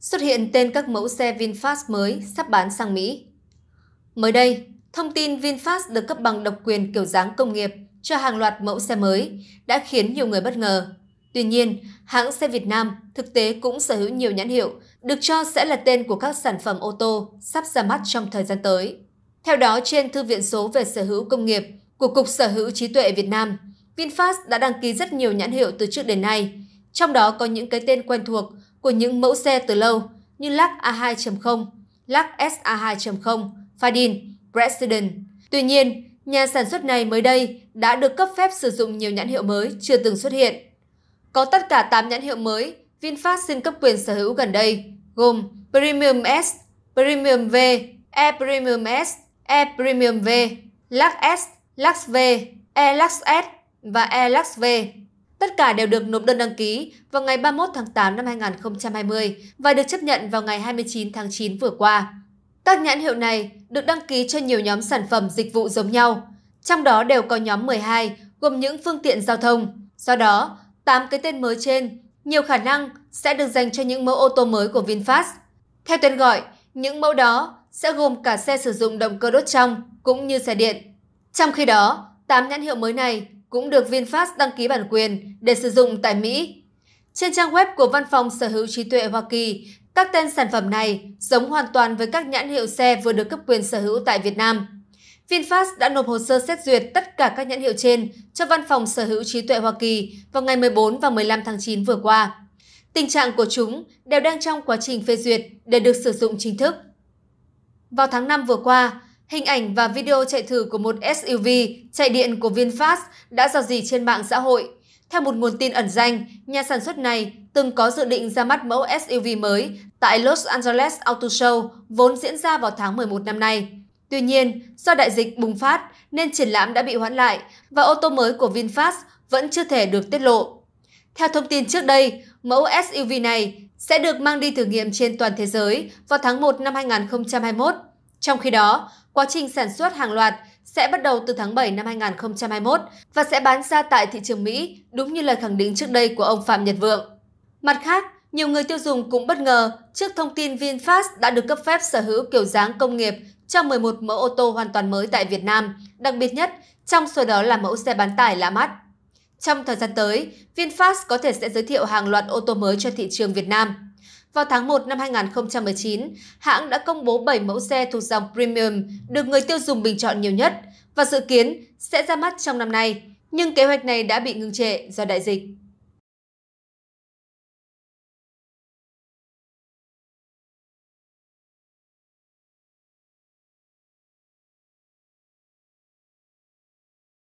Xuất hiện tên các mẫu xe VinFast mới sắp bán sang Mỹ. Mới đây, thông tin VinFast được cấp bằng độc quyền kiểu dáng công nghiệp cho hàng loạt mẫu xe mới đã khiến nhiều người bất ngờ. Tuy nhiên, hãng xe Việt Nam thực tế cũng sở hữu nhiều nhãn hiệu được cho sẽ là tên của các sản phẩm ô tô sắp ra mắt trong thời gian tới. Theo đó, trên Thư viện số về sở hữu công nghiệp của Cục Sở hữu Trí tuệ Việt Nam, VinFast đã đăng ký rất nhiều nhãn hiệu từ trước đến nay, trong đó có những cái tên quen thuộc của những mẫu xe từ lâu như Lac A2.0, Lac SA2.0, Fadin, President. Tuy nhiên, nhà sản xuất này mới đây đã được cấp phép sử dụng nhiều nhãn hiệu mới chưa từng xuất hiện. Có tất cả 8 nhãn hiệu mới VinFast xin cấp quyền sở hữu gần đây, gồm Premium S, Premium V, E Premium S, E Premium V, Lux S, Lux V, E Lux S và E Lux V. Tất cả đều được nộp đơn đăng ký vào ngày 31 tháng 8 năm 2020 và được chấp nhận vào ngày 29 tháng 9 vừa qua. Các nhãn hiệu này được đăng ký cho nhiều nhóm sản phẩm dịch vụ giống nhau, trong đó đều có nhóm 12 gồm những phương tiện giao thông. Do đó, 8 cái tên mới trên nhiều khả năng sẽ được dành cho những mẫu ô tô mới của VinFast. Theo tên gọi, những mẫu đó sẽ gồm cả xe sử dụng động cơ đốt trong cũng như xe điện. Trong khi đó, 8 nhãn hiệu mới này cũng được VinFast đăng ký bản quyền để sử dụng tại Mỹ. Trên trang web của Văn phòng Sở hữu trí tuệ Hoa Kỳ, các tên sản phẩm này giống hoàn toàn với các nhãn hiệu xe vừa được cấp quyền sở hữu tại Việt Nam. VinFast đã nộp hồ sơ xét duyệt tất cả các nhãn hiệu trên cho Văn phòng Sở hữu trí tuệ Hoa Kỳ vào ngày 14 và 15 tháng 9 vừa qua. Tình trạng của chúng đều đang trong quá trình phê duyệt để được sử dụng chính thức. Vào tháng 5 vừa qua, Hình ảnh và video chạy thử của một SUV chạy điện của VinFast đã dò dỉ trên mạng xã hội. Theo một nguồn tin ẩn danh, nhà sản xuất này từng có dự định ra mắt mẫu SUV mới tại Los Angeles Auto Show vốn diễn ra vào tháng 11 năm nay. Tuy nhiên, do đại dịch bùng phát nên triển lãm đã bị hoãn lại và ô tô mới của VinFast vẫn chưa thể được tiết lộ. Theo thông tin trước đây, mẫu SUV này sẽ được mang đi thử nghiệm trên toàn thế giới vào tháng 1 năm 2021. Trong khi đó, quá trình sản xuất hàng loạt sẽ bắt đầu từ tháng 7 năm 2021 và sẽ bán ra tại thị trường Mỹ, đúng như lời khẳng định trước đây của ông Phạm Nhật Vượng. Mặt khác, nhiều người tiêu dùng cũng bất ngờ trước thông tin VinFast đã được cấp phép sở hữu kiểu dáng công nghiệp cho 11 mẫu ô tô hoàn toàn mới tại Việt Nam, đặc biệt nhất trong số đó là mẫu xe bán tải lạ mắt. Trong thời gian tới, VinFast có thể sẽ giới thiệu hàng loạt ô tô mới cho thị trường Việt Nam. Vào tháng 1 năm 2019, hãng đã công bố 7 mẫu xe thuộc dòng premium được người tiêu dùng bình chọn nhiều nhất và dự kiến sẽ ra mắt trong năm nay, nhưng kế hoạch này đã bị ngưng trệ do đại dịch.